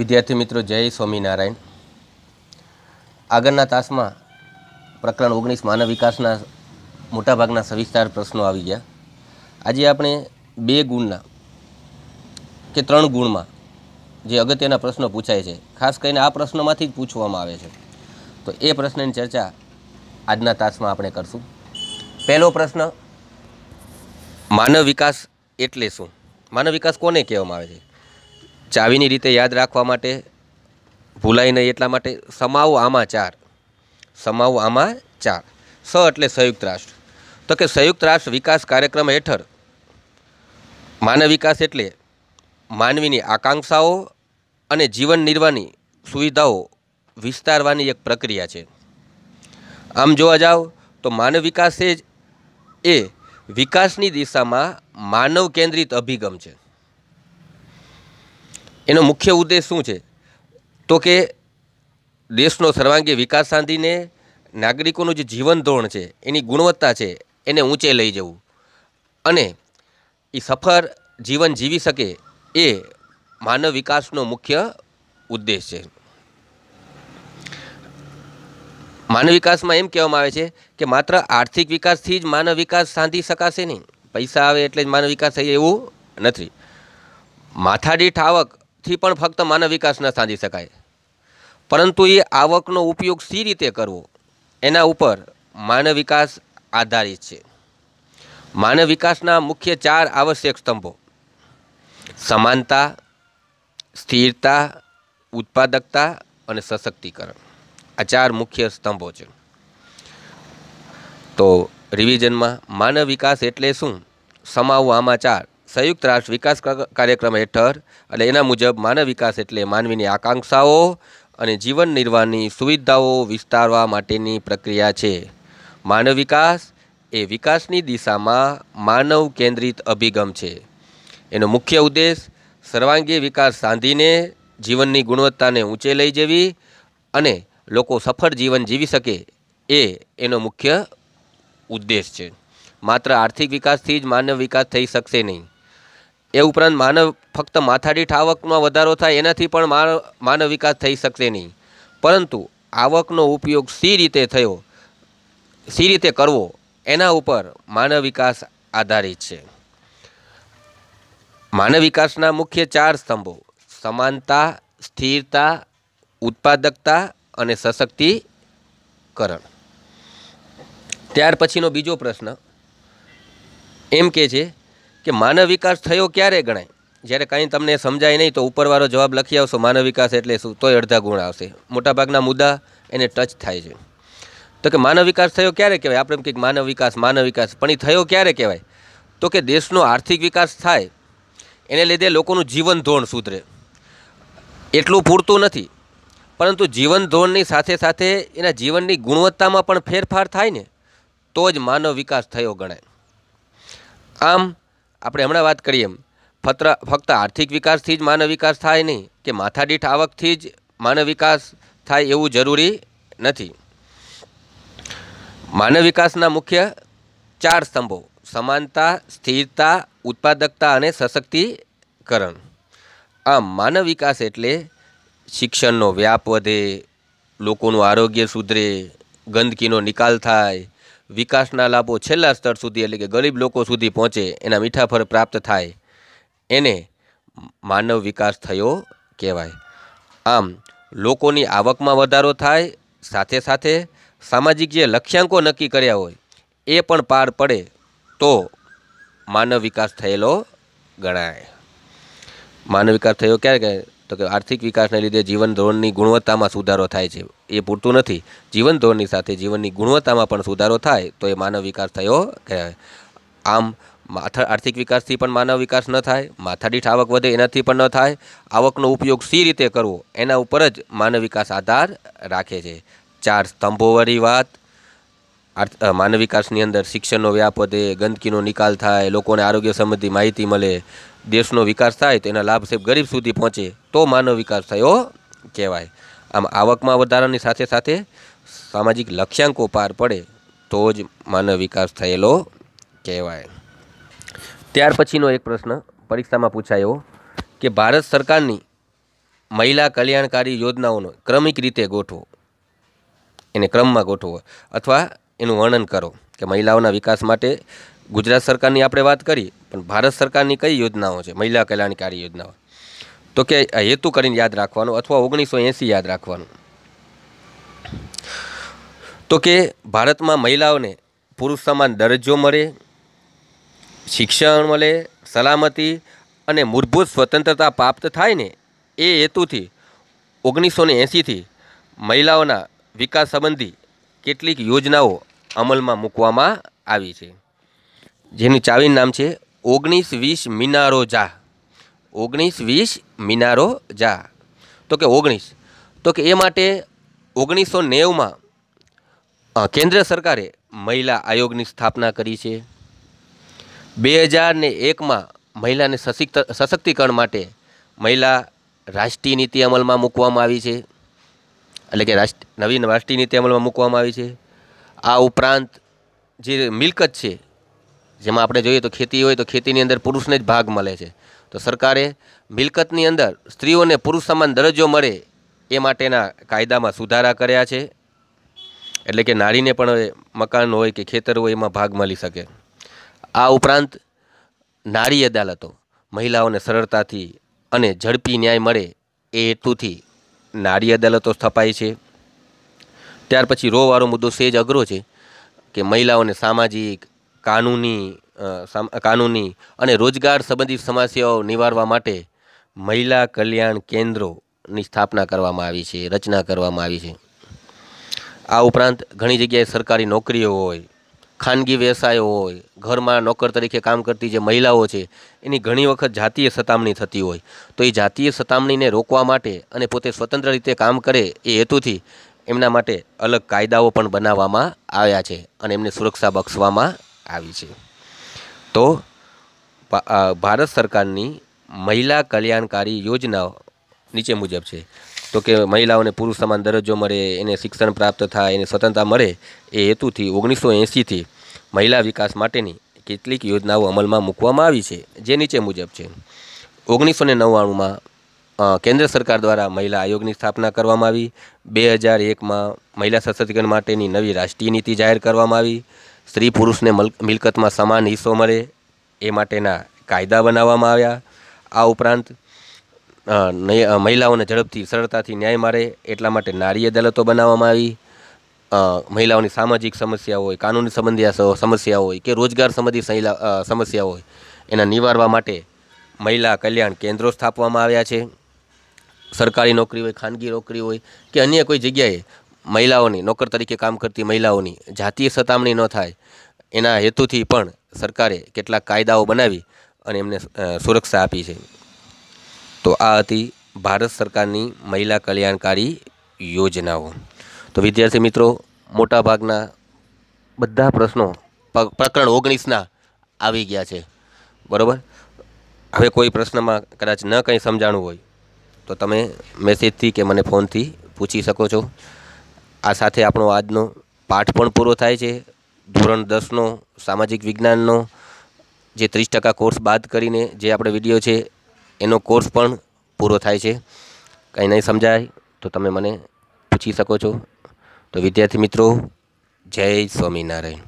વિદ્યાર્થી મિત્રો જય સ્વામિનારાયણ આગળના તાસમાં પ્રકરણ ઓગણીસ માનવ વિકાસના મોટાભાગના સવિસ્તાર પ્રશ્નો આવી ગયા આજે આપણે બે ગુણના કે ત્રણ ગુણમાં જે અગત્યના પ્રશ્નો પૂછાય છે ખાસ કરીને આ પ્રશ્નોમાંથી જ પૂછવામાં આવે છે તો એ પ્રશ્નની ચર્ચા આજના તાસમાં આપણે કરશું પહેલો પ્રશ્ન માનવ વિકાસ એટલે શું માનવ વિકાસ કોને કહેવામાં આવે છે ચાવીની રીતે યાદ રાખવા માટે ભૂલાય નહીં એટલા માટે સમાવો આમાં ચાર સમાવો આમાં ચાર સ એટલે સંયુક્ત રાષ્ટ્ર તો કે સંયુક્ત રાષ્ટ્ર વિકાસ કાર્યક્રમ હેઠળ માનવ વિકાસ એટલે માનવીની આકાંક્ષાઓ અને જીવન નિર્વાહની સુવિધાઓ વિસ્તારવાની એક પ્રક્રિયા છે આમ જોવા જાઓ તો માનવ વિકાસ એ જ એ વિકાસની દિશામાં માનવ કેન્દ્રિત અભિગમ છે એનો મુખ્ય ઉદ્દેશ શું છે તો કે દેશનો સર્વાંગી વિકાસ સાંધીને નાગરિકોનું જે જીવન ધોરણ છે એની ગુણવત્તા છે એને ઊંચે લઈ જવું અને એ સફળ જીવન જીવી શકે એ માનવ વિકાસનો મુખ્ય ઉદ્દેશ છે માનવ વિકાસમાં એમ કહેવામાં આવે છે કે માત્ર આર્થિક વિકાસથી જ માનવ વિકાસ સાંધી શકાશે નહીં પૈસા આવે એટલે જ માનવ વિકાસ થાય એવું નથી માથાડી ઠાવક થી પણ ફક્ત માનવ વિકાસને ન શકાય પરંતુ એ આવકનો ઉપયોગ સી રીતે કરવો એના ઉપર માનવ વિકાસ આધારિત છે માનવ વિકાસના મુખ્ય ચાર આવશ્યક સ્તંભો સમાનતા સ્થિરતા ઉત્પાદકતા અને સશક્તિકરણ આ ચાર મુખ્ય સ્તંભો છે તો રિવિઝનમાં માનવ વિકાસ એટલે શું સમાવું આમાં ચાર સંયુક્ત રાષ્ટ્ર વિકાસ કાર્યક્રમ હેઠળ અને એના મુજબ માનવ વિકાસ એટલે માનવીની આકાંક્ષાઓ અને જીવન નિર્વાહની સુવિધાઓ વિસ્તારવા માટેની પ્રક્રિયા છે માનવ વિકાસ એ વિકાસની દિશામાં માનવ કેન્દ્રિત અભિગમ છે એનો મુખ્ય ઉદ્દેશ સર્વાંગી વિકાસ સાંધીને જીવનની ગુણવત્તાને ઊંચે લઈ જવી અને લોકો સફળ જીવન જીવી શકે એ એનો મુખ્ય ઉદ્દેશ છે માત્ર આર્થિક વિકાસથી જ માનવ વિકાસ થઈ શકશે નહીં એ ઉપરાંત માનવ ફક્ત માથાદીઠ આવકમાં વધારો થાય એનાથી પણ માનવ વિકાસ થઈ શકશે નહીં પરંતુ આવકનો ઉપયોગ સી રીતે થયો સી રીતે કરવો એના ઉપર માનવ વિકાસ આધારિત છે માનવ વિકાસના મુખ્ય ચાર સ્તંભો સમાનતા સ્થિરતા ઉત્પાદકતા અને સશક્તિકરણ ત્યાર પછીનો બીજો પ્રશ્ન એમ કે છે કે માનવ વિકાસ થયો ક્યારે ગણાય જ્યારે કાંઈ તમને સમજાય નહીં તો ઉપરવાળો જવાબ લખી આવશો માનવ વિકાસ એટલે શું તોય અડધા ગુણ આવશે મોટાભાગના મુદ્દા એને ટચ થાય છે તો કે માનવ વિકાસ થયો ક્યારે કહેવાય આપણે એમ કંઈક માનવ વિકાસ માનવ વિકાસ પણ એ થયો ક્યારે કહેવાય તો કે દેશનો આર્થિક વિકાસ થાય એને લીધે લોકોનું જીવન ધોરણ સુધરે એટલું પૂરતું નથી પરંતુ જીવન ધોરણની સાથે સાથે એના જીવનની ગુણવત્તામાં પણ ફેરફાર થાય ને તો જ માનવ વિકાસ થયો ગણાય આમ આપણે હમણાં વાત કરીએ એમ ફત્ર ફક્ત આર્થિક વિકાસથી જ માનવ વિકાસ થાય નહીં કે માથાદીઠ આવકથી જ માનવ વિકાસ થાય એવું જરૂરી નથી માનવ વિકાસના મુખ્ય ચાર સ્તંભો સમાનતા સ્થિરતા ઉત્પાદકતા અને સશક્તિકરણ આમ માનવ વિકાસ એટલે શિક્ષણનો વ્યાપ વધે લોકોનું આરોગ્ય સુધરે ગંદકીનો નિકાલ થાય વિકાસના લાભો છેલ્લા સ્તર સુધી એટલે કે ગરીબ લોકો સુધી પહોંચે એના મીઠા ફળ પ્રાપ્ત થાય એને માનવ વિકાસ થયો કહેવાય આમ લોકોની આવકમાં વધારો થાય સાથે સાથે સામાજિક જે લક્ષ્યાંકો નક્કી કર્યા હોય એ પણ પાર પડે તો માનવ વિકાસ થયેલો ગણાય માનવ વિકાસ થયો ક્યારે કહે તો કે આર્થિક વિકાસને લીધે જીવન ધોરણની ગુણવત્તામાં સુધારો થાય છે એ પૂરતું નથી જીવન ધોરણની સાથે જીવનની ગુણવત્તામાં પણ સુધારો થાય તો એ માનવ વિકાસ થયો કહેવાય આમ માથા આર્થિક વિકાસથી પણ માનવ વિકાસ ન થાય માથાદીઠ આવક વધે એનાથી પણ ન થાય આવકનો ઉપયોગ સી રીતે કરવો એના ઉપર જ માનવ વિકાસ આધાર રાખે છે ચાર સ્તંભોવાળી વાત માનવ વિકાસની અંદર શિક્ષણનો વ્યાપ વધે ગંદકીનો નિકાલ થાય લોકોને આરોગ્ય સંબંધી માહિતી મળે દેશનો વિકાસ થાય તો એના લાભ સાહેબ ગરીબ સુધી પહોંચે તો માનવ વિકાસ થયો કહેવાય આમ આવકમાં વધારાની સાથે સાથે સામાજિક લક્ષ્યાંકો પાર પડે તો જ માનવ વિકાસ થયેલો કહેવાય ત્યાર પછીનો એક પ્રશ્ન પરીક્ષામાં પૂછાયો કે ભારત સરકારની મહિલા કલ્યાણકારી યોજનાઓનો ક્રમિક રીતે ગોઠવો એને ક્રમમાં ગોઠવો અથવા એનું વર્ણન કરો કે મહિલાઓના વિકાસ માટે ગુજરાત સરકારની આપણે વાત કરી પણ ભારત સરકારની કઈ યોજનાઓ છે મહિલા કલ્યાણકારી યોજનાઓ તો કે હેતુ કરીને યાદ રાખવાનું અથવા ઓગણીસો એંસી યાદ રાખવાનું તો કે ભારતમાં મહિલાઓને પુરુષ સમાન દરજ્જો મળે શિક્ષણ મળે સલામતી અને મૂળભૂત સ્વતંત્રતા પ્રાપ્ત થાય ને એ હેતુથી ઓગણીસો ને એંસીથી મહિલાઓના વિકાસ સંબંધી કેટલીક યોજનાઓ અમલમાં મૂકવામાં આવી છે જેની ચાવી નામ છે ઓગણીસ વીસ મિનારો જા ઓગણીસ વીસ મિનારો જા તો કે ઓગણીસ તો કે એ માટે ઓગણીસો નેવુંમાં કેન્દ્ર સરકારે મહિલા આયોગની સ્થાપના કરી છે બે હજાર ને એકમાં મહિલાને સશક્ત સશક્તિકરણ માટે મહિલા રાષ્ટ્રીય નીતિ અમલમાં મૂકવામાં આવી છે એટલે કે રાષ્ટ્ર નવીન રાષ્ટ્રીય નીતિ અમલમાં મૂકવામાં આવી છે આ ઉપરાંત જે મિલકત છે જેમાં આપણે જોઈએ તો ખેતી હોય તો ખેતીની અંદર પુરુષને જ ભાગ મળે છે તો સરકારે મિલકતની અંદર સ્ત્રીઓને પુરુષ સમાન દરજ્જો મળે એ માટેના કાયદામાં સુધારા કર્યા છે એટલે કે નારીને પણ મકાન હોય કે ખેતર હોય એમાં ભાગ મળી શકે આ ઉપરાંત નારી અદાલતો મહિલાઓને સરળતાથી અને ઝડપી ન્યાય મળે એ હેતુથી નારી અદાલતો સ્થપાઈ છે ત્યાર પછી રોવાળો મુદ્દો સેજ અઘરો છે કે મહિલાઓને સામાજિક કાનૂની કાનૂની અને રોજગાર સંબંધિત સમસ્યાઓ નિવારવા માટે મહિલા કલ્યાણ કેન્દ્રોની સ્થાપના કરવામાં આવી છે રચના કરવામાં આવી છે આ ઉપરાંત ઘણી જગ્યાએ સરકારી નોકરીઓ હોય ખાનગી વ્યવસાયો હોય ઘરમાં નોકર તરીકે કામ કરતી જે મહિલાઓ છે એની ઘણી વખત જાતીય સતામણી થતી હોય તો એ જાતીય સતામણીને રોકવા માટે અને પોતે સ્વતંત્ર રીતે કામ કરે એ હેતુથી એમના માટે અલગ કાયદાઓ પણ બનાવવામાં આવ્યા છે અને એમને સુરક્ષા બક્ષવામાં આવી છે તો ભારત સરકારની મહિલા કલ્યાણકારી યોજનાઓ નીચે મુજબ છે તો કે મહિલાઓને પુરુષ સમાન દરજ્જો મળે એને શિક્ષણ પ્રાપ્ત થાય એને સ્વતંત્રતા મળે એ હેતુથી ઓગણીસો એંસીથી મહિલા વિકાસ માટેની કેટલીક યોજનાઓ અમલમાં મૂકવામાં આવી છે જે નીચે મુજબ છે ઓગણીસો ને નવ્વાણુંમાં કેન્દ્ર સરકાર દ્વારા મહિલા આયોગની સ્થાપના કરવામાં આવી બે હજાર એકમાં મહિલા સશક્તિકરણ માટેની નવી રાષ્ટ્રીય નીતિ જાહેર કરવામાં આવી સ્ત્રી પુરુષને મિલકતમાં સમાન હિસ્સો મળે એ માટેના કાયદા બનાવવામાં આવ્યા આ ઉપરાંત મહિલાઓને ઝડપથી સરળતાથી ન્યાય મળે એટલા માટે નારી અદાલતો બનાવવામાં આવી મહિલાઓની સામાજિક સમસ્યા હોય કાનૂની સંબંધી સમસ્યા હોય કે રોજગાર સંબંધી સમસ્યા હોય એના નિવારવા માટે મહિલા કલ્યાણ કેન્દ્રો સ્થાપવામાં આવ્યા છે સરકારી નોકરી હોય ખાનગી નોકરી હોય કે અન્ય કોઈ જગ્યાએ મહિલાઓની નોકર તરીકે કામ કરતી મહિલાઓની જાતીય સતામણી ન થાય એના હેતુથી પણ સરકારે કેટલાક કાયદાઓ બનાવી અને એમને સુરક્ષા આપી છે તો આ હતી ભારત સરકારની મહિલા કલ્યાણકારી યોજનાઓ તો વિદ્યાર્થી મિત્રો મોટાભાગના બધા પ્રશ્નો પ્રકરણ ઓગણીસના આવી ગયા છે બરાબર હવે કોઈ પ્રશ્નમાં કદાચ ન કંઈ સમજાણું હોય તો તમે મેસેજથી કે મને ફોનથી પૂછી શકો છો આ સાથે આપણો આજનો પાઠ પણ પૂરો થાય છે ધોરણ દસનો સામાજિક વિજ્ઞાનનો જે ત્રીસ ટકા કોર્સ બાદ કરીને જે આપણે વિડીયો છે એનો કોર્સ પણ પૂરો થાય છે કંઈ નહીં સમજાય તો તમે મને પૂછી શકો છો તો વિદ્યાર્થી મિત્રો જય સ્વામિનારાયણ